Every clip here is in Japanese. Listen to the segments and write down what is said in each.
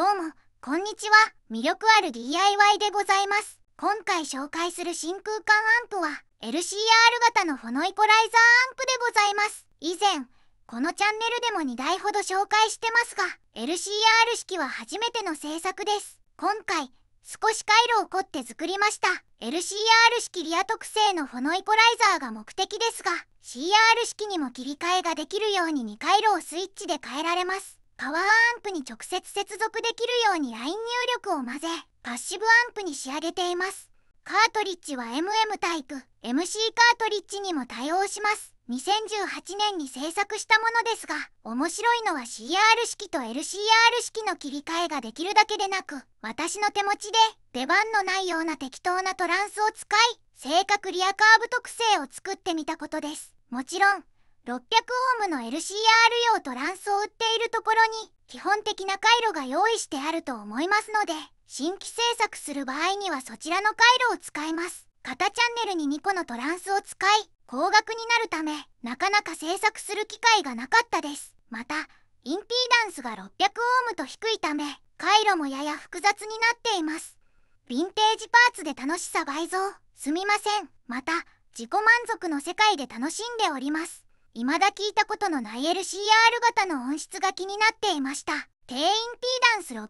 どうも、こんにちは。魅力ある DIY でございます。今回紹介する真空管アンプは、LCR 型のフォノイコライザーアンプでございます。以前、このチャンネルでも2台ほど紹介してますが、LCR 式は初めての制作です。今回、少し回路を凝って作りました。LCR 式リア特製のフォノイコライザーが目的ですが、CR 式にも切り替えができるように2回路をスイッチで変えられます。パワーアンプに直接接続できるように LINE 入力を混ぜパッシブアンプに仕上げていますカートリッジは MM タイプ MC カートリッジにも対応します2018年に制作したものですが面白いのは CR 式と LCR 式の切り替えができるだけでなく私の手持ちで出番のないような適当なトランスを使い正確リアカーブ特性を作ってみたことですもちろん600オームの LCR 用トランスを売っているところに基本的な回路が用意してあると思いますので新規制作する場合にはそちらの回路を使います型チャンネルに2個のトランスを使い高額になるためなかなか制作する機会がなかったですまたインピーダンスが600オームと低いため回路もやや複雑になっていますヴィンテージパーツで楽しさ倍増すみませんまた自己満足の世界で楽しんでおります未だ聞いたことのない LCR 型の音質が気になっていました低インピーダンス6 0 0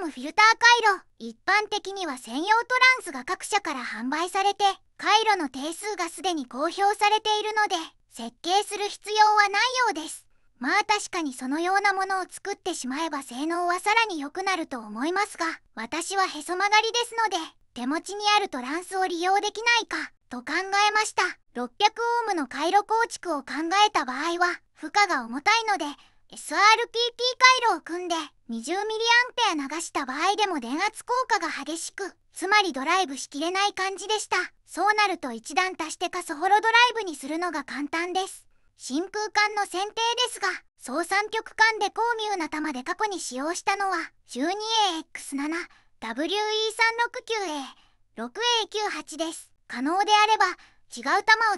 オームフィルター回路一般的には専用トランスが各社から販売されて回路の定数がすでに公表されているので設計する必要はないようですまあ確かにそのようなものを作ってしまえば性能はさらに良くなると思いますが私はへそ曲がりですので手持ちにあるトランスを利用できないかと考えました600オームの回路構築を考えた場合は負荷が重たいので SRPP 回路を組んで 20mA 流した場合でも電圧効果が激しくつまりドライブしきれない感じでしたそうなると一段足してかソホロドライブにするのが簡単です真空管の選定ですが総三極管で高妙な玉で過去に使用したのは 12AX7WE369A6A98 です可能であれば違う球を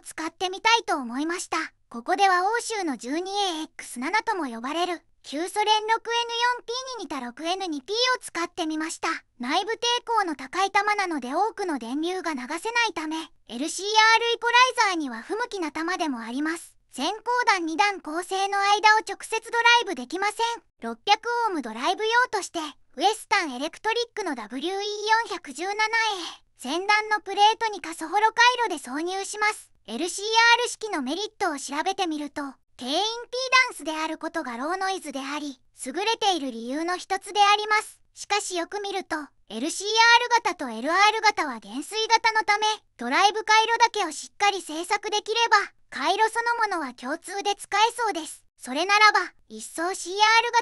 使ってみたいと思いましたここでは欧州の 12AX7 とも呼ばれる旧ソ連 6N4P に似た 6N2P を使ってみました内部抵抗の高い球なので多くの電流が流せないため LCR イコライザーには不向きな球でもあります先行弾2段構成の間を直接ドライブできません600オームドライブ用としてウエスタンエレクトリックの WE417A 先端のプレートにカスホロ回路で挿入します LCR 式のメリットを調べてみると低インピーダンスであることがローノイズであり優れている理由の一つでありますしかしよく見ると LCR 型と LR 型は減衰型のためドライブ回路だけをしっかり制作できれば回路そのものは共通で使えそうですそれならば一層 CR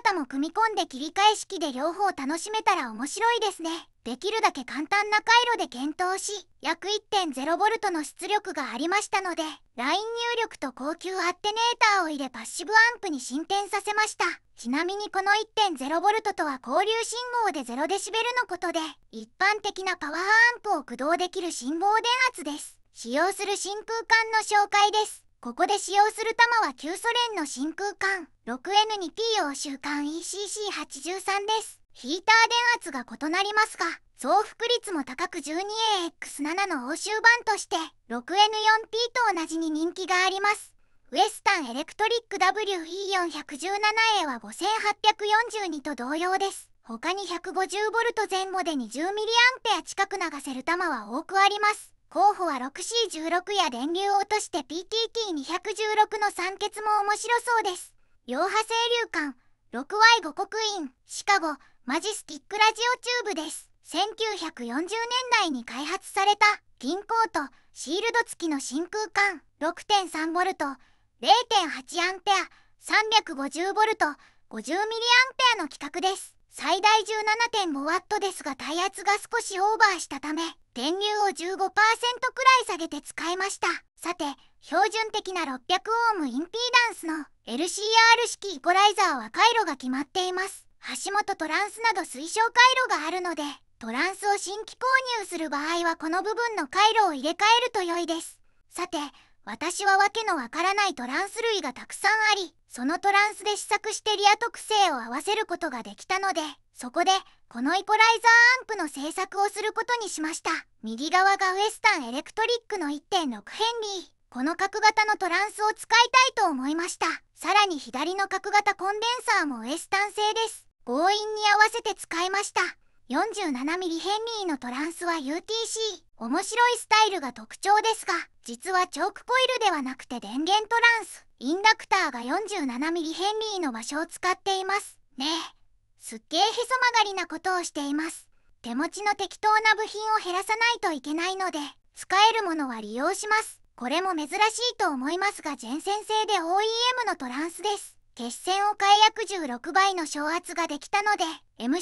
型も組み込んで切り替え式で両方楽しめたら面白いですねできるだけ簡単な回路で検討し約 1.0V の出力がありましたのでライン入力と高級アッテネーターを入れパッシブアンプに進展させましたちなみにこの 1.0V とは交流信号で 0dB のことで一般的なパワーアンプを駆動できる信号電圧です使用する真空管の紹介ですここで使用する弾は旧ソ連の真空管 6N2P 欧州管 ECC83 ですヒーター電圧が異なりますが増幅率も高く 12AX7 の欧州版として6 n 4 p と同じに人気がありますウエスタンエレクトリック WE417A は5842と同様です他に 150V 前後で 20mA 近く流せる弾は多くあります候補は 6C16 や電流を落として PTT216 の酸欠も面白そうです溶波整流管 6Y5 刻印シカゴマジスティックラジオチューブです1940年代に開発された銀行とシールド付きの真空管 6.3V 0.8アンペア350ボルト50ミリアンペアの規格です。最大17.5ワットですが耐圧が少しオーバーしたため、電流を15%くらい下げて使いました。さて、標準的な600オームインピーダンスの LCR 式イコライザーは回路が決まっています。橋本トランスなど推奨回路があるのでトランスを新規購入する場合はこの部分の回路を入れ替えると良いですさて私は訳のわからないトランス類がたくさんありそのトランスで試作してリア特性を合わせることができたのでそこでこのイコライザーアンプの製作をすることにしました右側がウエスタンエレクトリックの1.6ヘンリーこの角型のトランスを使いたいと思いましたさらに左の角型コンデンサーもウエスタン製です強引に合わせて使いました 47mm ヘンリーのトランスは UTC 面白いスタイルが特徴ですが実はチョークコイルではなくて電源トランスインダクターが 47mm ヘンリーの場所を使っていますねえすっげえへそ曲がりなことをしています手持ちの適当な部品を減らさないといけないので使えるものは利用しますこれも珍しいと思いますが前線性で OEM のトランスです決戦を解約16倍の昇圧ができたので MC トラン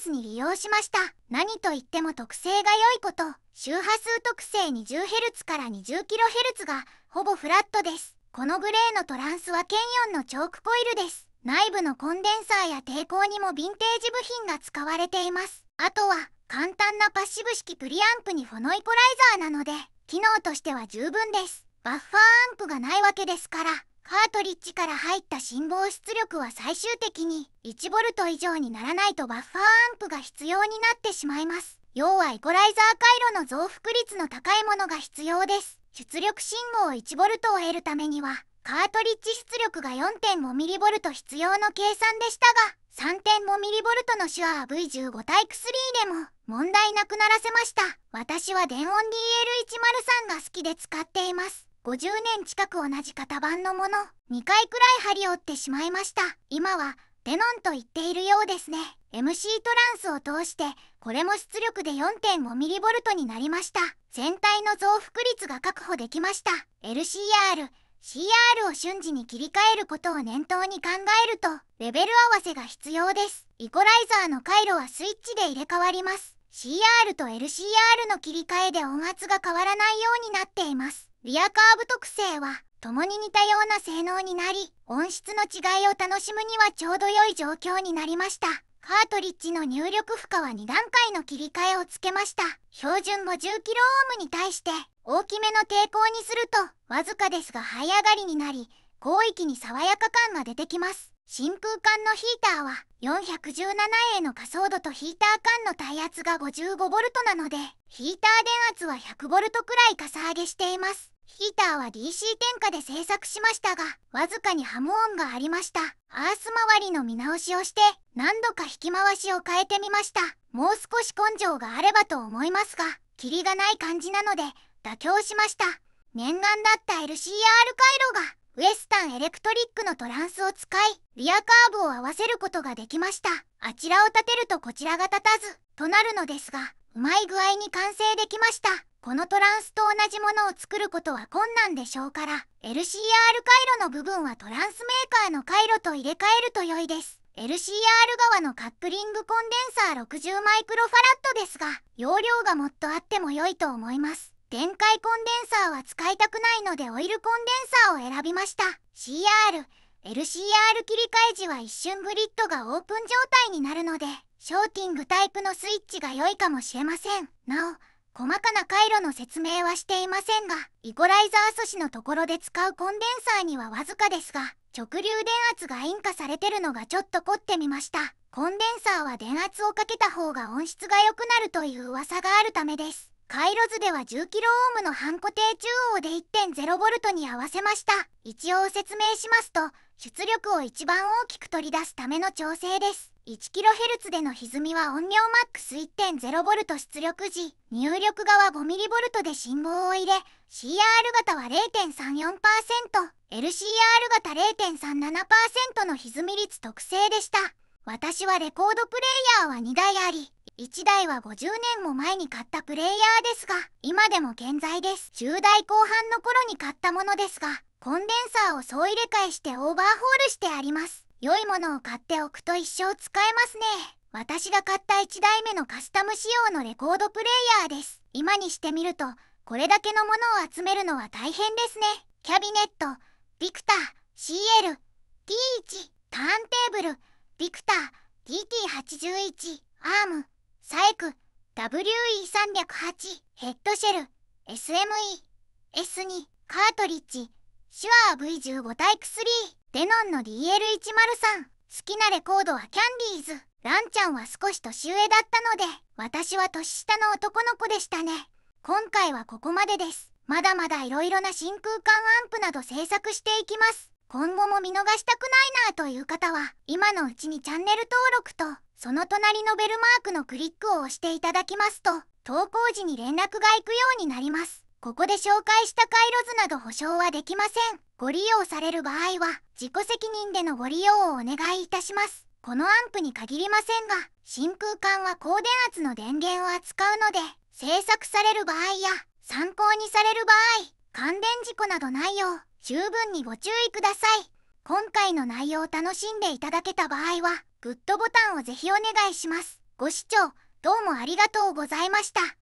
スに利用しました何と言っても特性が良いこと周波数特性 20Hz から 20kHz がほぼフラットですこのグレーのトランスはケンヨンのチョークコイルです内部のコンデンサーや抵抗にもヴィンテージ部品が使われていますあとは簡単なパッシブ式プリアンプにフォノイコライザーなので機能としては十分ですバッファーアンプがないわけですからカートリッジから入った信号出力は最終的に 1V 以上にならないとバッファーアンプが必要になってしまいます要はイコライザー回路の増幅率の高いものが必要です出力信号 1V を得るためにはカートリッジ出力が 4.5mV 必要の計算でしたが 3.5mV の手話 V15 タイプ3でも問題なくならせました私は電音 DL103 が好きで使っています50年近く同じ型番のもの2回くらい針折ってしまいました今はデノンと言っているようですね MC トランスを通してこれも出力で 4.5mV になりました全体の増幅率が確保できました LCR CR を瞬時に切り替えることを念頭に考えるとレベル合わせが必要ですイコライザーの回路はスイッチで入れ替わります CR と LCR の切り替えで音圧が変わらないようになっていますリアカーブ特性は共に似たような性能になり音質の違いを楽しむにはちょうど良い状況になりましたカートリッジの入力負荷は2段階の切り替えをつけました標準 50kΩ に対して大きめの抵抗にするとわずかですが這い上がりになり広域に爽やか感が出てきます真空管のヒーターは 417A の仮想度とヒーター管の耐圧が 55V なのでヒーター電圧は 100V くらいかさ上げしていますヒーターは DC 点火で製作しましたがわずかに波紋音がありましたアース周りの見直しをして何度か引き回しを変えてみましたもう少し根性があればと思いますがキリがない感じなので妥協しました念願だった LCR 回路がウエスタンエレクトリックのトランスを使いリアカーブを合わせることができましたあちらを立てるとこちらが立たずとなるのですがうまい具合に完成できましたこのトランスと同じものを作ることは困難でしょうから LCR 回路の部分はトランスメーカーの回路と入れ替えると良いです LCR 側のカップリングコンデンサー60マイクロファラットですが容量がもっとあっても良いと思います電解コンデンサーは使いたくないのでオイルコンデンサーを選びました CR LCR 切り替え時は一瞬グリッドがオープン状態になるのでショーティングタイプのスイッチが良いかもしれませんなお細かな回路の説明はしていませんがイコライザー素子のところで使うコンデンサーにはわずかですが直流電圧が引火されてるのがちょっと凝ってみましたコンデンサーは電圧をかけた方が音質が良くなるという噂があるためですカイロ図では 10kΩ の半固定中央で 1.0V に合わせました一応説明しますと出力を一番大きく取り出すための調整です 1kHz での歪みは音量マックス1 0 v 出力時入力側 5mV で信号を入れ CR 型は 0.34%LCR 型0.37%の歪み率特性でした私はレコードプレイヤーは2台あり1台は50年も前に買ったプレイヤーですが今でも健在です10代後半の頃に買ったものですがコンデンサーを総入れ替えしてオーバーホールしてあります良いものを買っておくと一生使えますね私が買った1台目のカスタム仕様のレコードプレイヤーです今にしてみるとこれだけのものを集めるのは大変ですねキャビネットビクター CL T1 ターンテーブルビクター DT81 アームサエク WE308 ヘッドシェル SMES2 カートリッジシュアー V15 タイプ3デノンの DL103 好きなレコードはキャンディーズランちゃんは少し年上だったので私は年下の男の子でしたね今回はここまでですまだまだ色々な真空管アンプなど制作していきます今後も見逃したくないなという方は今のうちにチャンネル登録とその隣のベルマークのクリックを押していただきますと投稿時に連絡が行くようになりますここで紹介した回路図など保証はできませんご利用される場合は自己責任でのご利用をお願いいたしますこのアンプに限りませんが真空管は高電圧の電源を扱うので制作される場合や参考にされる場合感電事故などないよう十分にご注意ください今回の内容を楽しんでいただけた場合はグッドボタンをぜひお願いします。ご視聴どうもありがとうございました。